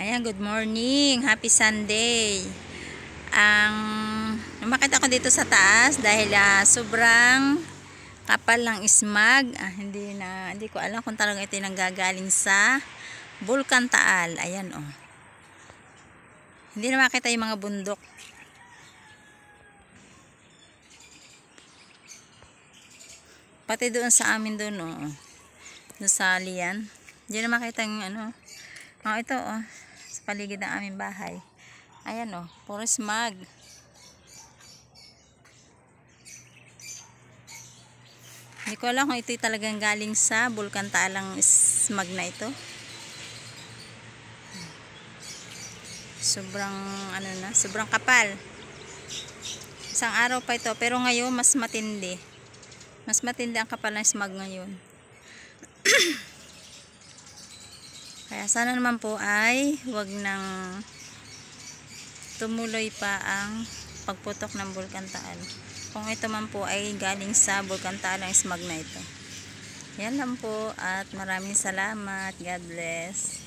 Ayan, good morning. Happy Sunday. Ang umakit ko dito sa taas dahil uh, sobrang kapal ng ismag. Ah, hindi na hindi ko alam kung talaga ito yung nanggagaling sa Bulkan Taal. Ayan oh. Hindi na makita yung mga bundok. Pati doon sa amin doon oh. Doon sa Lian. Hindi na makita yung ano. Oh, ito oh sa paligid ng aming bahay. Ayan o, oh, puro smog. Hindi ko alam kung ito talagang galing sa bulkan taalang smog na ito. Sobrang ano na, sobrang kapal. Isang araw pa ito, pero ngayon mas matindi. Mas matindi ang kapal ng smog ngayon. Kaya sana naman po ay wag nang tumuloy pa ang pagputok ng Bulkan Taal. Kung ito man po ay galing sa Bulkan Taal ang smog na ito. Yan lang po at maraming salamat. God bless.